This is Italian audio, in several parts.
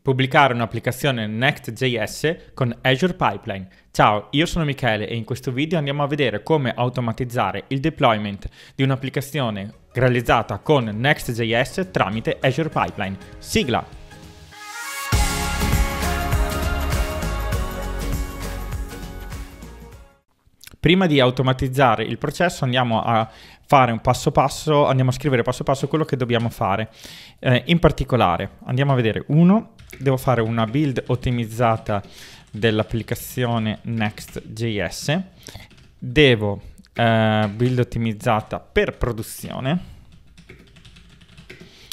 pubblicare un'applicazione Next.js con Azure Pipeline. Ciao, io sono Michele e in questo video andiamo a vedere come automatizzare il deployment di un'applicazione realizzata con Next.js tramite Azure Pipeline. Sigla! Prima di automatizzare il processo andiamo a fare un passo passo, andiamo a scrivere passo passo quello che dobbiamo fare. Eh, in particolare andiamo a vedere 1, devo fare una build ottimizzata dell'applicazione Next.js, devo eh, build ottimizzata per produzione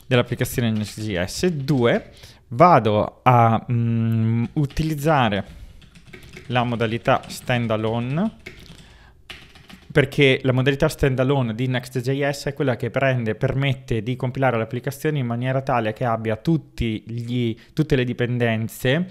dell'applicazione Next.js, 2 vado a mh, mm, utilizzare la modalità standalone perché la modalità standalone di Next.js è quella che prende, permette di compilare l'applicazione in maniera tale che abbia gli, tutte le dipendenze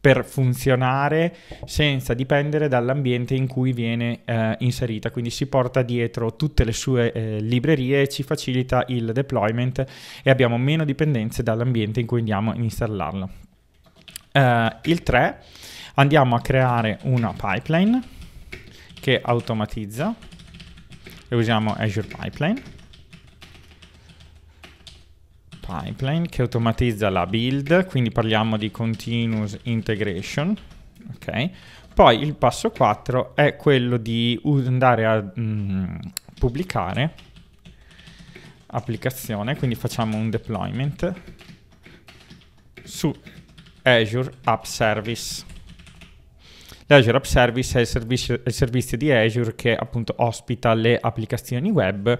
per funzionare senza dipendere dall'ambiente in cui viene eh, inserita. Quindi si porta dietro tutte le sue eh, librerie, ci facilita il deployment e abbiamo meno dipendenze dall'ambiente in cui andiamo a installarlo. Eh, il 3 andiamo a creare una pipeline che automatizza e usiamo Azure Pipeline. Pipeline che automatizza la build, quindi parliamo di continuous integration. Ok. Poi il passo 4 è quello di andare a mm, pubblicare applicazione, quindi facciamo un deployment su Azure App Service. L'Azure App Service è il servizio, il servizio di Azure che appunto ospita le applicazioni web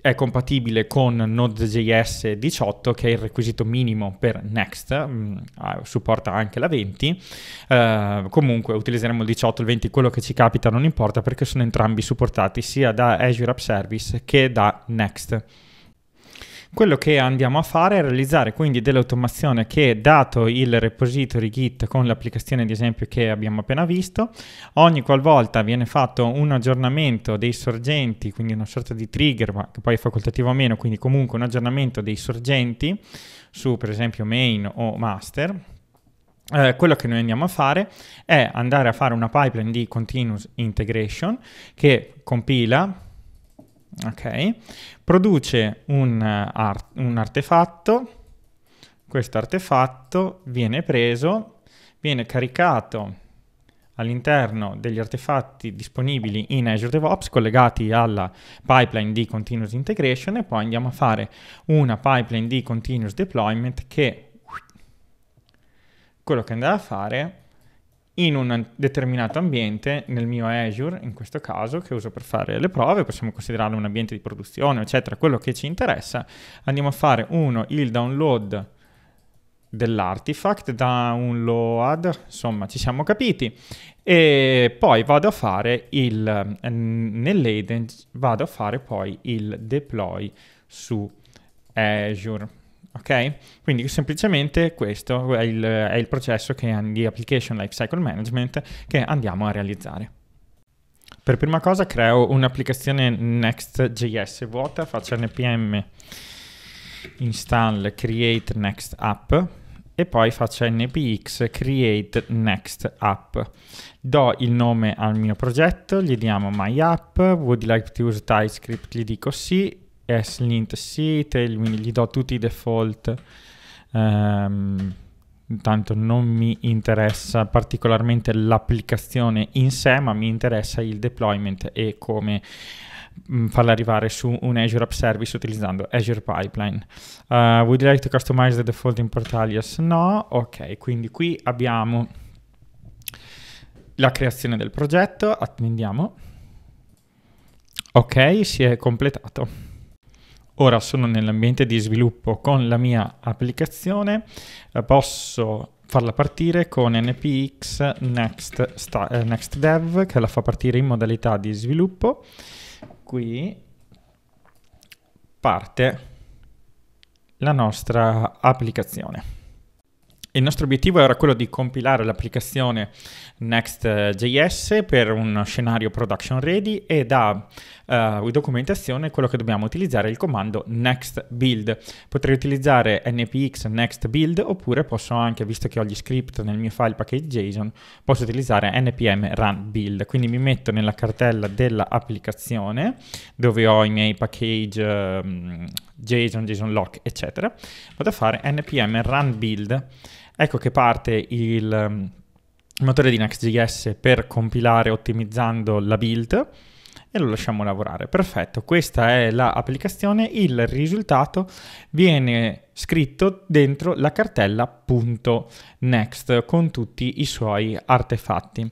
è compatibile con Node.js 18 che è il requisito minimo per Next, mm, ah, supporta anche la 20, uh, eh, comunque utilizzeremo il 18, il 20, quello che ci capita non importa perché sono entrambi supportati sia da Azure App Service che da Next. Quello che andiamo a fare è realizzare quindi dell'automazione che, dato il repository Git con l'applicazione di esempio che abbiamo appena visto, ogni qualvolta viene fatto un aggiornamento dei sorgenti, quindi una sorta di trigger, ma che poi è facoltativo o meno, quindi comunque un aggiornamento dei sorgenti su per esempio main o master, eh, quello che noi andiamo a fare è andare a fare una pipeline di continuous integration che compila, ok? Produce un, eh, art un artefatto, questo artefatto viene preso, viene caricato all'interno degli artefatti disponibili in Azure DevOps collegati alla pipeline di continuous integration e poi andiamo a fare una pipeline di continuous deployment che quello che andrà a fare in un determinato ambiente, nel mio Azure in questo caso, che uso per fare le prove, possiamo considerarlo un ambiente di produzione, eccetera, quello che ci interessa, andiamo a fare uno, il download dell'artifact download, insomma ci siamo capiti, e poi vado a fare il, mm, nell'Eden vado a fare poi il deploy su Azure ok? Quindi semplicemente questo è il, è il processo che, di Application Lifecycle Management che andiamo a realizzare. Per prima cosa creo un'applicazione Next.js vuota, faccio npm install create next app e poi faccio npx create next app. Do il nome al mio progetto, gli diamo my app, would you like to use TypeScript, gli dico sì, ESLint sì, gli do tutti i default. Um, Intanto non mi interessa particolarmente l'applicazione in sé, ma mi interessa il deployment e come mm, farla arrivare su un Azure App Service utilizzando Azure Pipeline. Uh, would you like to customize the default import alias? No. Ok, quindi qui abbiamo la creazione del progetto, attendiamo. Ok, si è completato ora sono nell'ambiente di sviluppo con la mia applicazione, eh, posso farla partire con npx next, sta, eh, next dev che la fa partire in modalità di sviluppo. Qui parte la nostra applicazione. Il nostro obiettivo era quello di compilare l'applicazione Next.js per un scenario production ready e da uh, documentazione quello che dobbiamo utilizzare è il comando next build. Potrei utilizzare npx next build oppure posso anche, visto che ho gli script nel mio file package.json, posso utilizzare npm run build. Quindi mi metto nella cartella dell'applicazione dove ho i miei package um, JSON, JSON lock, eccetera. Vado a fare npm run build Ecco che parte mm, il, motore di Next.js per compilare ottimizzando la build e lo lasciamo lavorare. Perfetto, questa è l'applicazione, il risultato viene scritto dentro la cartella.next con tutti i suoi artefatti.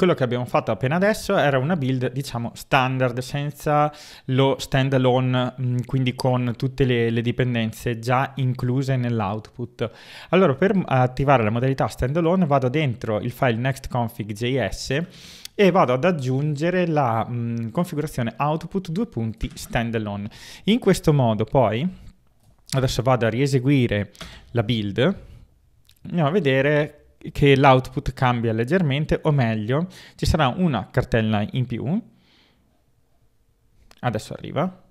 Quello che abbiamo fatto appena adesso era una build, diciamo, standard, senza lo standalone, mm, quindi con tutte le, le dipendenze già incluse nell'output. Allora, per attivare la modalità standalone vado dentro il file nextconfig.js e vado ad aggiungere la mh, mm, configurazione output due punti standalone. In questo modo poi, adesso vado a rieseguire la build, andiamo a vedere che l'output cambia leggermente, o meglio, ci sarà una cartella in più, adesso arriva,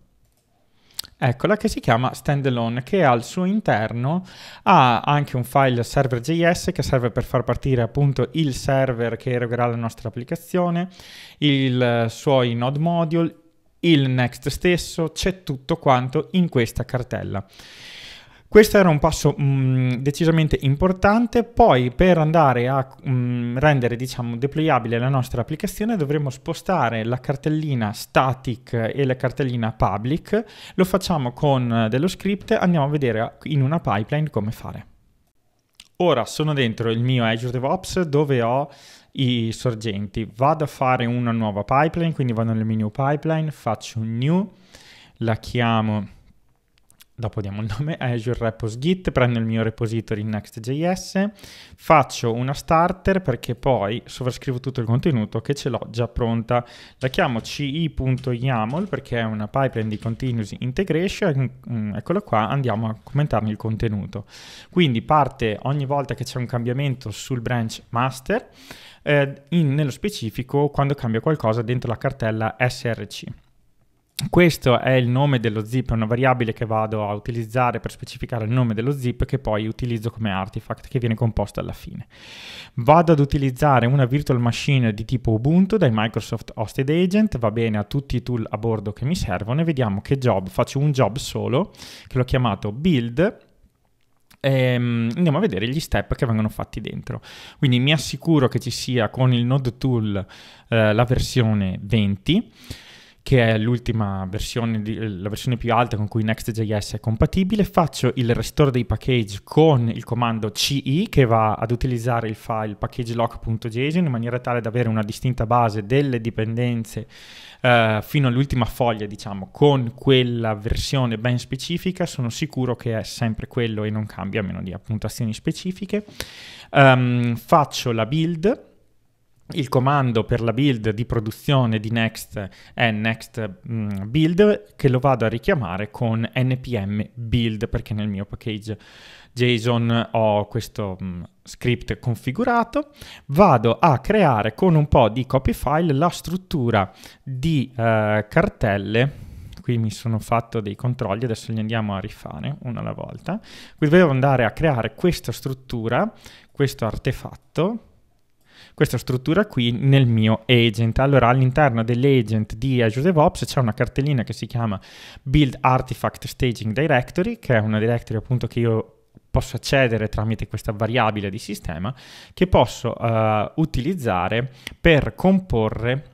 eccola, che si chiama standalone, che al suo interno ha anche un file server.js che serve per far partire appunto il server che erogherà la nostra applicazione, i suoi node module, il next stesso, c'è tutto quanto in questa cartella. Questo era un passo mh, mm, decisamente importante, poi per andare a mh, mm, rendere diciamo deployabile la nostra applicazione dovremo spostare la cartellina static e la cartellina public, lo facciamo con eh, dello script, andiamo a vedere eh, in una pipeline come fare. Ora sono dentro il mio Azure DevOps dove ho i sorgenti. Vado a fare una nuova pipeline, quindi vado nel menu pipeline, faccio un new, la chiamo dopo diamo il nome, Azure Repos Git, prendo il mio repository in Next.js, faccio una starter perché poi sovrascrivo tutto il contenuto che ce l'ho già pronta. La chiamo ci.yaml perché è una pipeline di continuous integration, mm, mm, eccola qua, andiamo a commentarne il contenuto. Quindi parte ogni volta che c'è un cambiamento sul branch master, eh, in, nello specifico quando cambia qualcosa dentro la cartella src. Questo è il nome dello zip, è una variabile che vado a utilizzare per specificare il nome dello zip che poi utilizzo come artifact che viene composto alla fine. Vado ad utilizzare una virtual machine di tipo Ubuntu dai Microsoft Hosted Agent, va bene a tutti i tool a bordo che mi servono e vediamo che job, faccio un job solo che l'ho chiamato build Ehm, andiamo a vedere gli step che vengono fatti dentro. Quindi mi assicuro che ci sia con il node tool eh, la versione 20 che è l'ultima versione, la versione più alta con cui Next.js è compatibile, faccio il restore dei package con il comando CI che va ad utilizzare il file packagelock.json in maniera tale da avere una distinta base delle dipendenze eh, fino all'ultima foglia, diciamo, con quella versione ben specifica, sono sicuro che è sempre quello e non cambia a meno di appuntazioni specifiche. Um, faccio la build il comando per la build di produzione di Next è eh, Next mm, Build che lo vado a richiamare con npm build perché nel mio package JSON ho questo mm, script configurato. Vado a creare con un po' di copy file la struttura di eh, cartelle qui mi sono fatto dei controlli, adesso li andiamo a rifare una alla volta. Qui devo andare a creare questa struttura, questo artefatto, questa struttura qui nel mio agent. Allora all'interno dell'agent di Azure DevOps c'è una cartellina che si chiama Build Artifact Staging Directory, che è una directory appunto che io posso accedere tramite questa variabile di sistema che posso uh, utilizzare per comporre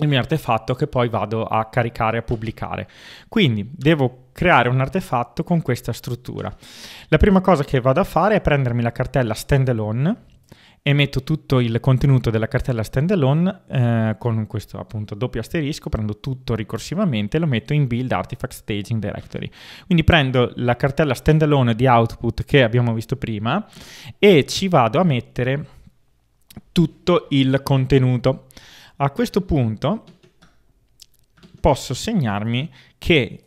il mio artefatto che poi vado a caricare a pubblicare. Quindi devo creare un artefatto con questa struttura. La prima cosa che vado a fare è prendermi la cartella standalone e metto tutto il contenuto della cartella standalone eh, con questo appunto doppio asterisco, prendo tutto ricorsivamente e lo metto in build artifact staging directory. Quindi prendo la cartella standalone di output che abbiamo visto prima e ci vado a mettere tutto il contenuto. A questo punto posso segnarmi che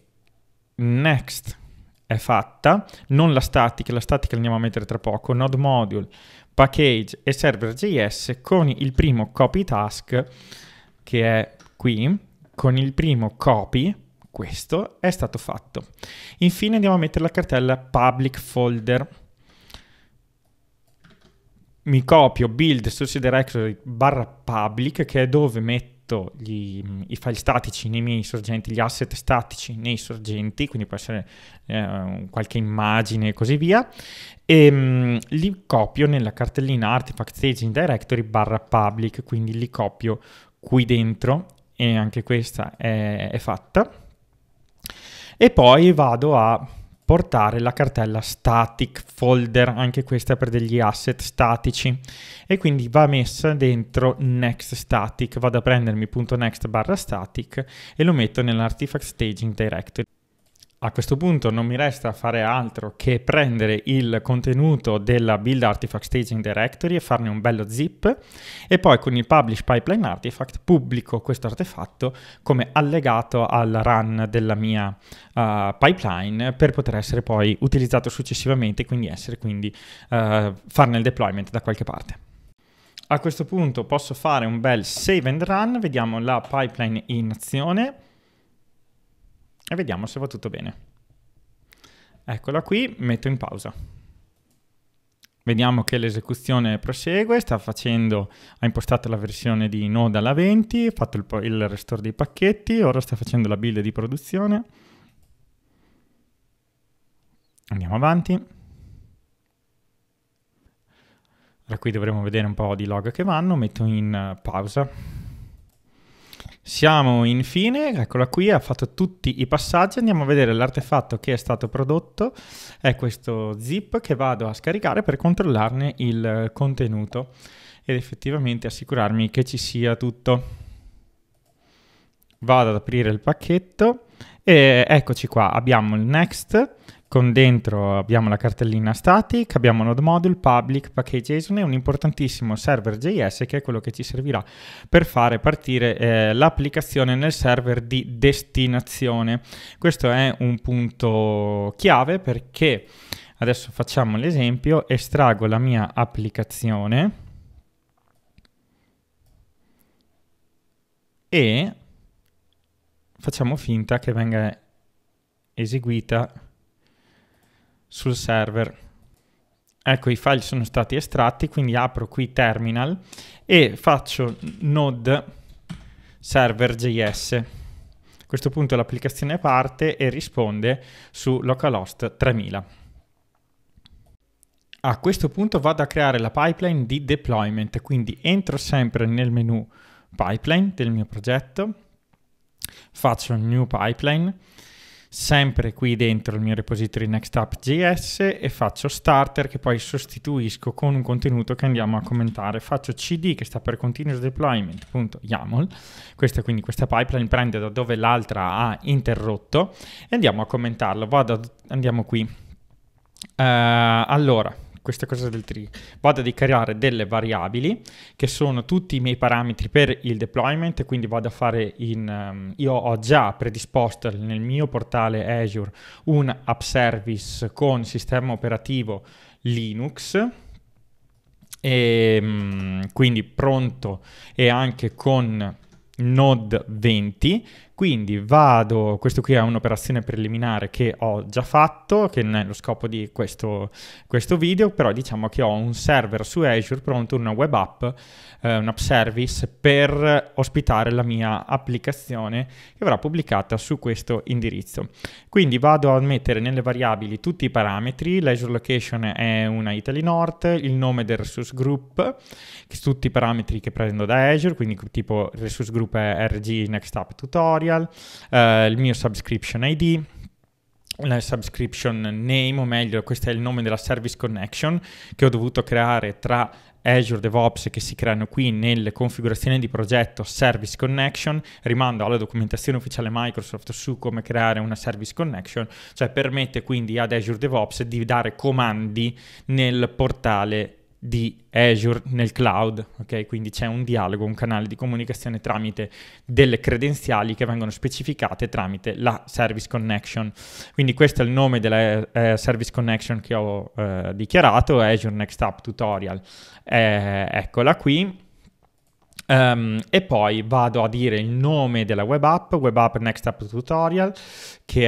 next è fatta, non la statica, la statica la andiamo a mettere tra poco, node module package e server.js con il primo copy task che è qui, con il primo copy, questo è stato fatto. Infine andiamo a mettere la cartella public folder. Mi copio build source directory barra public che è dove metto gestito gli, mm, i file statici nei miei sorgenti, gli asset statici nei sorgenti, quindi può essere eh, qualche immagine e così via, e ehm, mh, li copio nella cartellina Artifact Staging Directory barra public, quindi li copio qui dentro e anche questa è, è fatta. E poi vado a importare la cartella static folder, anche questa per degli asset statici e quindi va messa dentro next static, vado a prendermi.next barra static e lo metto nell'artifact staging directory. A questo punto non mi resta fare altro che prendere il contenuto della build artifact staging directory e farne un bello zip e poi con il publish pipeline artifact pubblico questo artefatto come allegato al run della mia uh, pipeline per poter essere poi utilizzato successivamente e quindi essere quindi uh, farne il deployment da qualche parte. A questo punto posso fare un bel save and run, vediamo la pipeline in azione e vediamo se va tutto bene. Eccola qui, metto in pausa. Vediamo che l'esecuzione prosegue, sta facendo, ha impostato la versione di Node alla 20, ha fatto il, il restore dei pacchetti, ora sta facendo la build di produzione. Andiamo avanti. Ora qui dovremo vedere un po' di log che vanno, metto in eh, pausa. Siamo infine, eccola qui, ha fatto tutti i passaggi, andiamo a vedere l'artefatto che è stato prodotto, è questo zip che vado a scaricare per controllarne il contenuto ed effettivamente assicurarmi che ci sia tutto. Vado ad aprire il pacchetto e eccoci qua, abbiamo il next, con dentro abbiamo la cartellina static, abbiamo node module, public, package.json e un importantissimo server JS che è quello che ci servirà per fare partire eh, l'applicazione nel server di destinazione. Questo è un punto chiave perché adesso facciamo l'esempio, estraggo la mia applicazione e facciamo finta che venga eseguita sul server. Ecco, i file sono stati estratti, quindi apro qui terminal e faccio node server.js. A questo punto l'applicazione parte e risponde su localhost 3000. A questo punto vado a creare la pipeline di deployment, quindi entro sempre nel menu pipeline del mio progetto, faccio new pipeline, sempre qui dentro il mio repository Next.js e faccio starter che poi sostituisco con un contenuto che andiamo a commentare. Faccio cd che sta per continuous deployment.yaml, questa quindi questa pipeline prende da dove l'altra ha interrotto e andiamo a commentarlo. Vado, andiamo qui. Uh, allora, questa cosa del tree, vado a dichiarare delle variabili che sono tutti i miei parametri per il deployment, quindi vado a fare in... Um, io ho già predisposto nel mio portale Azure un app service con sistema operativo Linux, e, ehm, quindi pronto e anche con Node 20 quindi vado, questo qui è un'operazione preliminare che ho già fatto, che non è lo scopo di questo, questo video, però diciamo che ho un server su Azure pronto, una web app, eh, app service per ospitare la mia applicazione che verrà pubblicata su questo indirizzo. Quindi vado a mettere nelle variabili tutti i parametri, l'Azure Location è una Italy North, il nome del resource group, tutti i parametri che prendo da Azure, quindi tipo resource group è RG Next Up Tutorial, tutorial, eh, il mio subscription ID, la subscription name, o meglio, questo è il nome della service connection che ho dovuto creare tra Azure DevOps che si creano qui nelle configurazioni di progetto Service Connection, rimando alla documentazione ufficiale Microsoft su come creare una Service Connection, cioè permette quindi ad Azure DevOps di dare comandi nel portale di Azure nel cloud, ok? Quindi c'è un dialogo, un canale di comunicazione tramite delle credenziali che vengono specificate tramite la Service Connection. Quindi questo è il nome della eh, Service Connection che ho eh, dichiarato, Azure Next App Tutorial. Eh, eccola qui. Um, e poi vado a dire il nome della web app, web app Next App Tutorial, che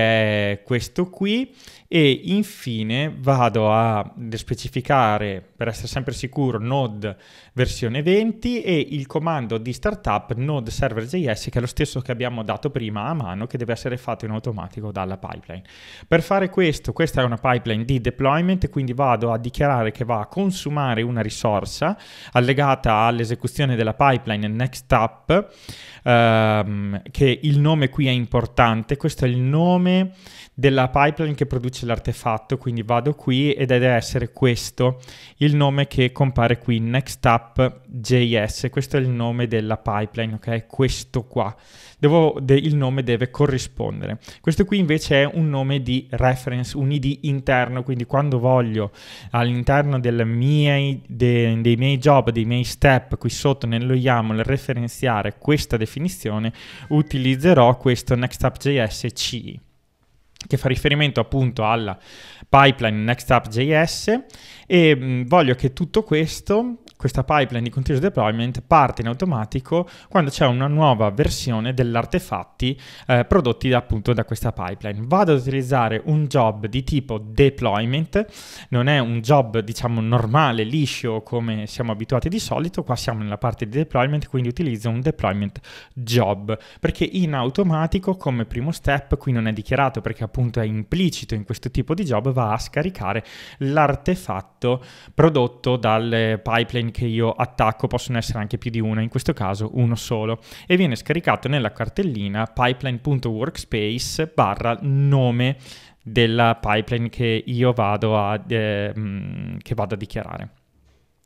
è questo qui, e infine vado a specificare per essere sempre sicuro node versione 20 e il comando di startup node server.js che è lo stesso che abbiamo dato prima a mano che deve essere fatto in automatico dalla pipeline. Per fare questo, questa è una pipeline di deployment quindi vado a dichiarare che va a consumare una risorsa allegata all'esecuzione della pipeline next up ehm, che il nome qui è importante, questo è il nome della pipeline che produce c'è l'artefatto, quindi vado qui e deve essere questo il nome che compare qui, nextup.js, questo è il nome della pipeline, ok? Questo qua, Devo, de, il nome deve corrispondere. Questo qui invece è un nome di reference, un id interno, quindi quando voglio all'interno miei, de, dei miei job, dei miei step qui sotto nello YAML referenziare questa definizione, utilizzerò questo nextup.js CI che fa riferimento appunto alla pipeline NextApp.js e mh, voglio che tutto questo questa pipeline di continuous deployment parte in automatico quando c'è una nuova versione dell'artefatti eh, prodotti da, appunto da questa pipeline. Vado ad utilizzare un job di tipo deployment, non è un job diciamo normale, liscio come siamo abituati di solito, qua siamo nella parte di deployment, quindi utilizzo un deployment job, perché in automatico come primo step, qui non è dichiarato perché appunto è implicito in questo tipo di job, va a scaricare l'artefatto prodotto dal pipeline che io attacco, possono essere anche più di uno, in questo caso uno solo, e viene scaricato nella cartellina pipeline.workspace barra nome della pipeline che io vado a, eh, mm, che vado a dichiarare.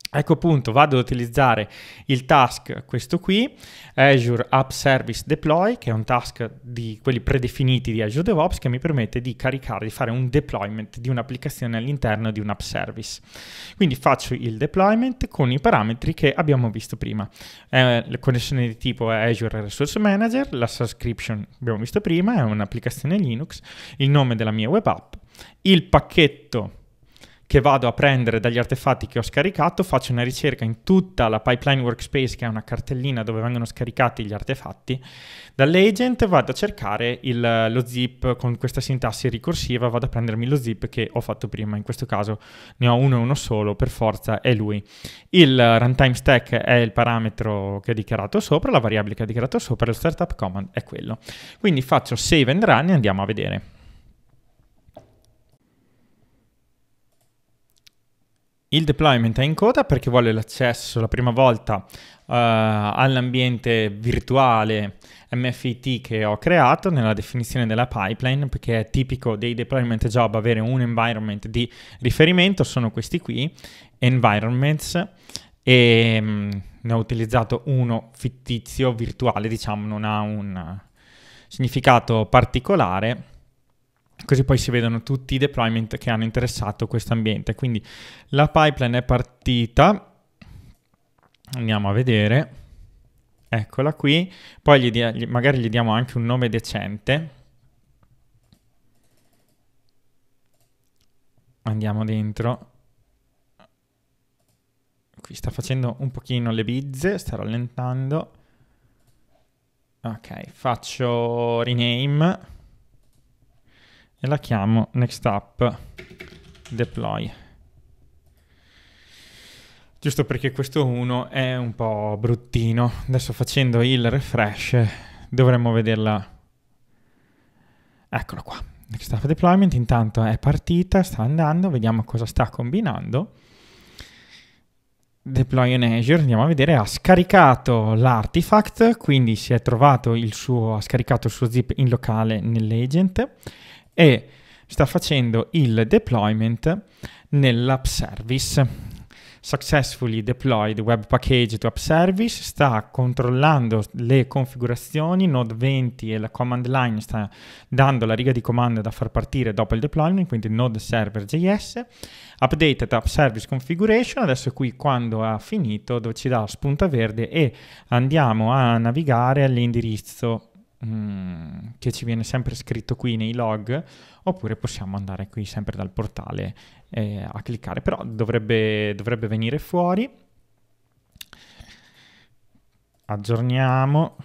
Ecco appunto, vado ad utilizzare il task, questo qui, Azure App Service Deploy, che è un task di quelli predefiniti di Azure DevOps che mi permette di caricare, di fare un deployment di un'applicazione all'interno di un app service. Quindi faccio il deployment con i parametri che abbiamo visto prima. Eh, la connessione di tipo è Azure Resource Manager, la subscription abbiamo visto prima, è un'applicazione Linux, il nome della mia web app, il pacchetto che vado a prendere dagli artefatti che ho scaricato, faccio una ricerca in tutta la pipeline workspace, che è una cartellina dove vengono scaricati gli artefatti, dall'agent vado a cercare il, lo zip con questa sintassi ricorsiva, vado a prendermi lo zip che ho fatto prima, in questo caso ne ho uno e uno solo, per forza è lui. Il runtime stack è il parametro che ho dichiarato sopra, la variabile che ho dichiarato sopra, il startup command è quello. Quindi faccio save and run e andiamo a vedere. Il deployment è in coda perché vuole l'accesso la prima volta uh, all'ambiente virtuale MFIT che ho creato nella definizione della pipeline perché è tipico dei deployment job avere un environment di riferimento, sono questi qui, environments e mh, mm, ne ho utilizzato uno fittizio virtuale, diciamo non ha un significato particolare così poi si vedono tutti i deployment che hanno interessato questo ambiente. Quindi la pipeline è partita, andiamo a vedere, eccola qui, poi gli dia- magari gli diamo anche un nome decente. Andiamo dentro. Qui sta facendo un pochino le bizze, sta rallentando. Ok, faccio rename la chiamo next app deploy giusto perché questo 1 è un po' bruttino adesso facendo il refresh dovremmo vederla eccolo qua next app deployment intanto è partita sta andando vediamo cosa sta combinando Deploy in Azure, andiamo a vedere, ha scaricato l'artifact, quindi si è trovato il suo, ha scaricato il suo zip in locale nell'agent e sta facendo il deployment nell'app service. Successfully deployed web package to app service sta controllando le configurazioni node 20 e la command line sta dando la riga di comando da far partire dopo il deployment, quindi node server.js updated app service configuration. Adesso qui quando ha finito ci dà spunta verde e andiamo a navigare all'indirizzo Mm, che ci viene sempre scritto qui nei log oppure possiamo andare qui sempre dal portale eh, a cliccare però dovrebbe, dovrebbe, venire fuori aggiorniamo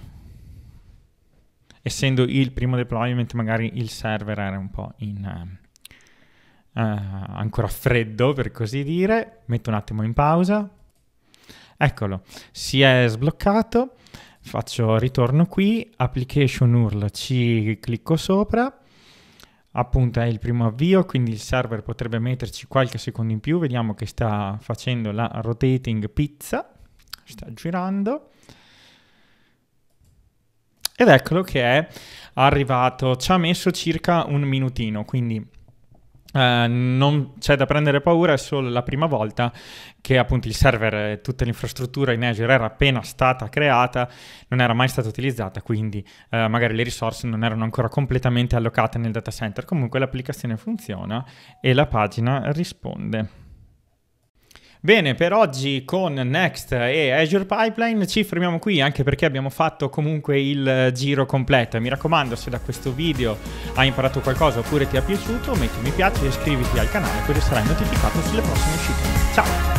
essendo il primo deployment magari il server era un po' in, eh, eh ancora freddo per così dire metto un attimo in pausa eccolo si è sbloccato faccio ritorno qui, application URL ci clicco sopra, appunto è il primo avvio, quindi il server potrebbe metterci qualche secondo in più, vediamo che sta facendo la rotating pizza, sta girando. Ed eccolo che è arrivato, ci ha messo circa un minutino, quindi eh, non c'è da prendere paura, è solo la prima volta che appunto il server e tutta l'infrastruttura in Azure era appena stata creata, non era mai stata utilizzata, quindi uh, magari le risorse non erano ancora completamente allocate nel data center. Comunque l'applicazione funziona e la pagina risponde. Bene, per oggi con Next e Azure Pipeline ci fermiamo qui anche perché abbiamo fatto comunque il giro completo. Mi raccomando, se da questo video hai imparato qualcosa oppure ti è piaciuto, metti un mi piace e iscriviti al canale così sarai notificato sulle prossime uscite. Ciao!